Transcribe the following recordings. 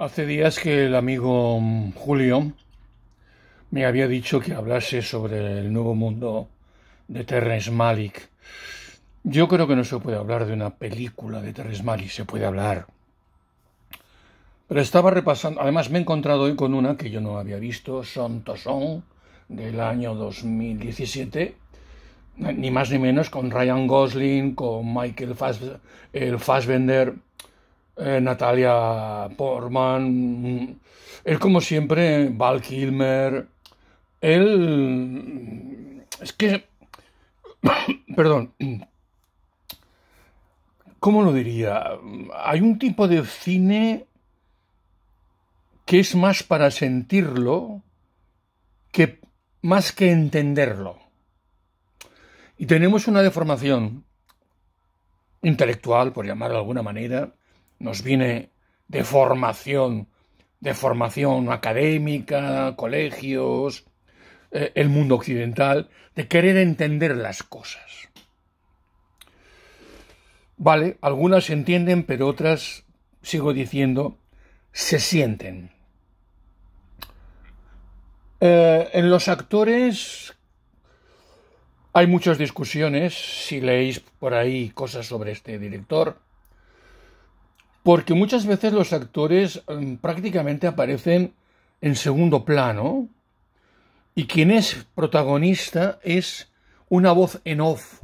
Hace días que el amigo mm, Julio me había dicho que hablase sobre el nuevo mundo de Terrence Malick. Yo creo que no se puede hablar de una película de Terrence Malick, se puede hablar. Pero estaba repasando, además me he encontrado hoy con una que yo no había visto, Son Tosón, del año 2017, ni más ni menos, con Ryan Gosling, con Michael Fassbender eh, Natalia Portman, él como siempre, Val Kilmer, él... Es que... Perdón. ¿Cómo lo diría? Hay un tipo de cine que es más para sentirlo que más que entenderlo. Y tenemos una deformación intelectual, por llamar de alguna manera, nos viene de formación, de formación académica, colegios, eh, el mundo occidental, de querer entender las cosas. Vale, algunas se entienden, pero otras, sigo diciendo, se sienten. Eh, en los actores hay muchas discusiones, si leéis por ahí cosas sobre este director, porque muchas veces los actores mm, prácticamente aparecen en segundo plano y quien es protagonista es una voz en off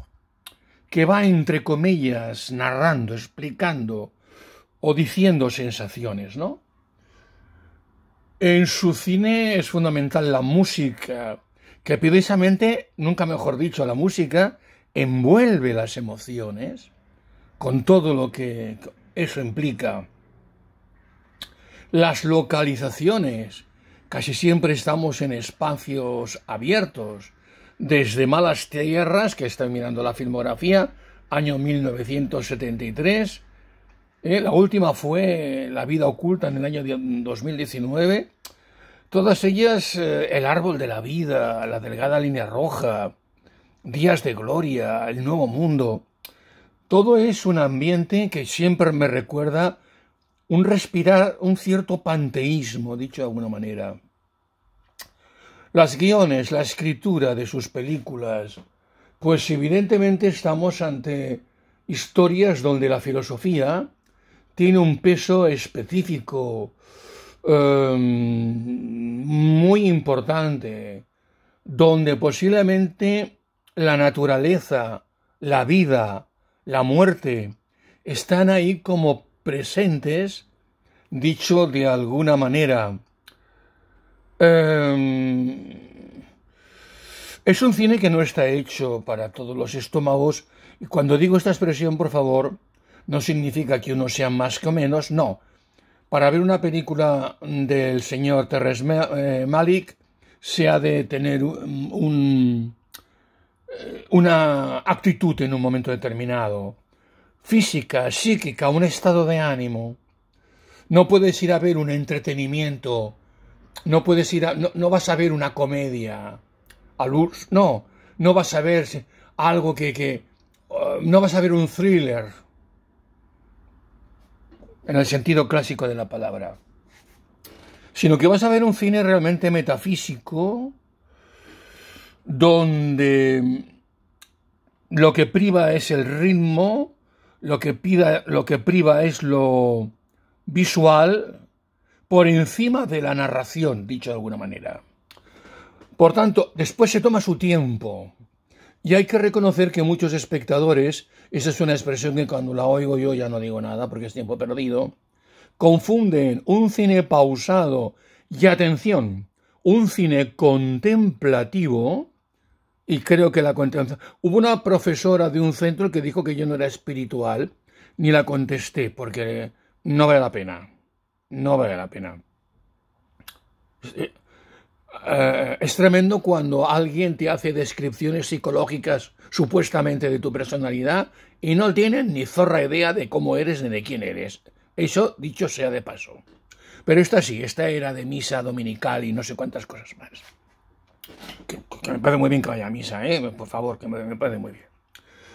que va entre comillas narrando, explicando o diciendo sensaciones, ¿no? En su cine es fundamental la música, que precisamente, nunca mejor dicho, la música envuelve las emociones con todo lo que eso implica. Las localizaciones. Casi siempre estamos en espacios abiertos. Desde Malas Tierras, que estoy mirando la filmografía, año 1973. Eh, la última fue La vida oculta en el año 2019. Todas ellas, eh, El árbol de la vida, La delgada línea roja, Días de gloria, El nuevo mundo. Todo es un ambiente que siempre me recuerda un respirar, un cierto panteísmo, dicho de alguna manera. Las guiones, la escritura de sus películas, pues evidentemente estamos ante historias donde la filosofía tiene un peso específico em, muy importante, donde posiblemente la naturaleza, la vida, la muerte, están ahí como presentes, dicho de alguna manera. Em, es un cine que no está hecho para todos los estómagos. Y cuando digo esta expresión, por favor, no significa que uno sea más que menos, no. Para ver una película del señor Teres eh, Malik se ha de tener un una actitud en un momento determinado, física, psíquica, un estado de ánimo. No puedes ir a ver un entretenimiento, no puedes ir a, no, vas a ver una comedia, a luz, no, no vas a ver algo que, que uh, no vas a ver un thriller, en el sentido clásico de la palabra, sino que vas a ver un cine realmente metafísico, donde lo que priva es el ritmo, lo que, priva, lo que priva es lo visual, por encima de la narración, dicho de alguna manera. Por tanto, después se toma su tiempo. Y hay que reconocer que muchos espectadores, esa es una expresión que cuando la oigo yo ya no digo nada porque es tiempo perdido, confunden un cine pausado y atención, un cine contemplativo y creo que la contención. Hubo una profesora de un centro que dijo que yo no era espiritual, ni la contesté, porque no vale la pena. No vale la pena. Eh, es tremendo cuando alguien te hace descripciones psicológicas supuestamente de tu personalidad y no tienen ni zorra idea de cómo eres ni de quién eres. Eso dicho sea de paso. Pero esta sí, esta era de misa dominical y no sé cuántas cosas más que, me parece muy bien que vaya a misa, ¿eh? por favor, que me, parece muy bien.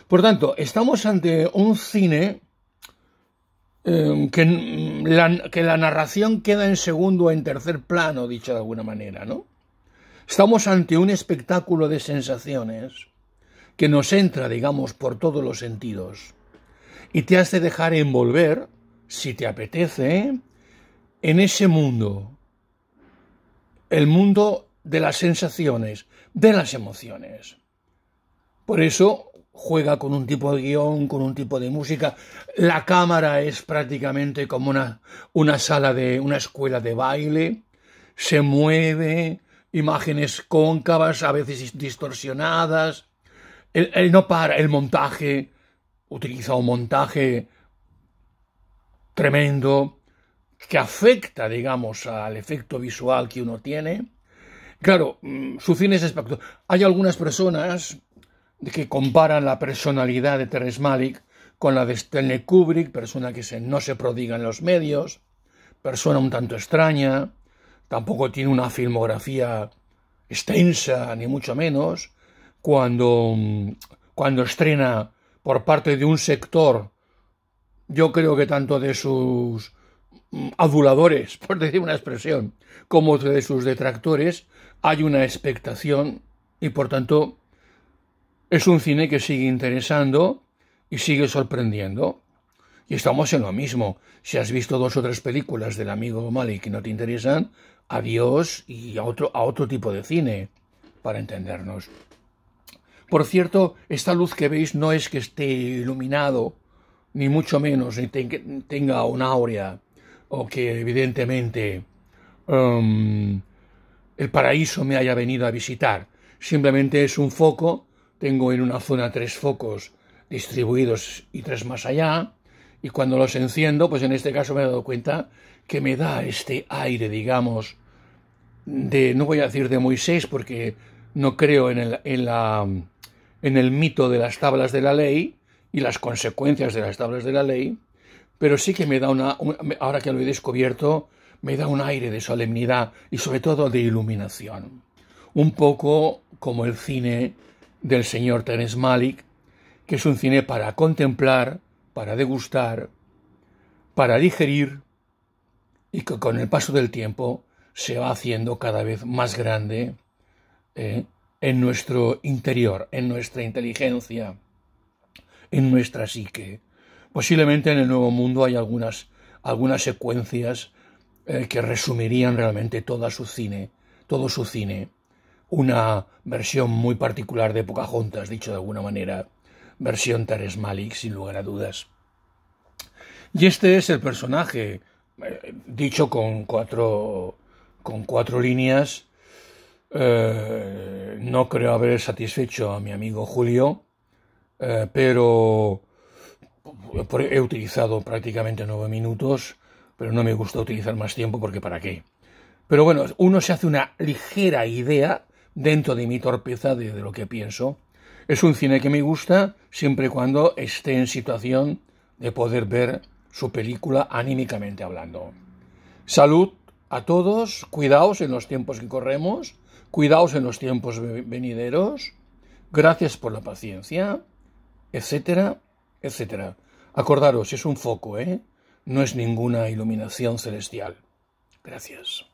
Por tanto, estamos ante un cine eh, que, la, que la narración queda en segundo o en tercer plano, dicho de alguna manera, ¿no? Estamos ante un espectáculo de sensaciones que nos entra, digamos, por todos los sentidos y te hace dejar envolver, si te apetece, en ese mundo. El mundo de las sensaciones, de las emociones. Por eso juega con un tipo de guión, con un tipo de música. La cámara es prácticamente como una, una sala de una escuela de baile. Se mueve, imágenes cóncavas, a veces distorsionadas. no para, el montaje, utiliza un montaje tremendo que afecta, digamos, al efecto visual que uno tiene. Claro, mm, su cine es espectacular. Hay algunas personas que comparan la personalidad de Teres Malik con la de Stanley Kubrick, persona que no se prodiga en los medios, persona un tanto extraña, tampoco tiene una filmografía extensa, ni mucho menos, cuando, mm, cuando estrena por parte de un sector, yo creo que tanto de sus aduladores, por decir una expresión, como de sus detractores, hay una expectación y por tanto es un cine que sigue interesando y sigue sorprendiendo. Y estamos en lo mismo. Si has visto dos o tres películas del amigo Mali que no te interesan, adiós y a otro, a otro tipo de cine, para entendernos. Por cierto, esta luz que veis no es que esté iluminado, ni mucho menos, ni tenga una áurea o que evidentemente um, el paraíso me haya venido a visitar. Simplemente es un foco, tengo en una zona tres focos distribuidos y tres más allá, y cuando los enciendo, pues en este caso me he dado cuenta que me da este aire, digamos, de, no voy a decir de Moisés, porque no creo en el, en la, en el mito de las tablas de la ley y las consecuencias de las tablas de la ley, pero sí que me da una, ahora que lo he descubierto, me da un aire de solemnidad y sobre todo de iluminación. Un poco como el cine del señor Terence Malik que es un cine para contemplar, para degustar, para digerir y que con el paso del tiempo se va haciendo cada vez más grande eh, en nuestro interior, en nuestra inteligencia, en nuestra psique. Posiblemente en el Nuevo Mundo hay algunas, algunas secuencias eh, que resumirían realmente todo su cine, todo su cine. Una versión muy particular de Pocahontas, dicho de alguna manera. Versión Teres Malik, sin lugar a dudas. Y este es el personaje, eh, dicho con cuatro, con cuatro líneas. Eh, no creo haber satisfecho a mi amigo Julio, pero he utilizado prácticamente nueve minutos, pero no me gusta utilizar más tiempo porque ¿para qué? Pero bueno, uno se hace una ligera idea dentro de mi torpeza de, lo que pienso. Es un cine que me gusta siempre y cuando esté en situación de poder ver su película anímicamente hablando. Salud a todos, cuidaos en los tiempos que corremos, cuidaos en los tiempos venideros, gracias por la paciencia, etcétera, etc. Acordaros, es un foco, ¿eh? No es ninguna iluminación celestial. Gracias.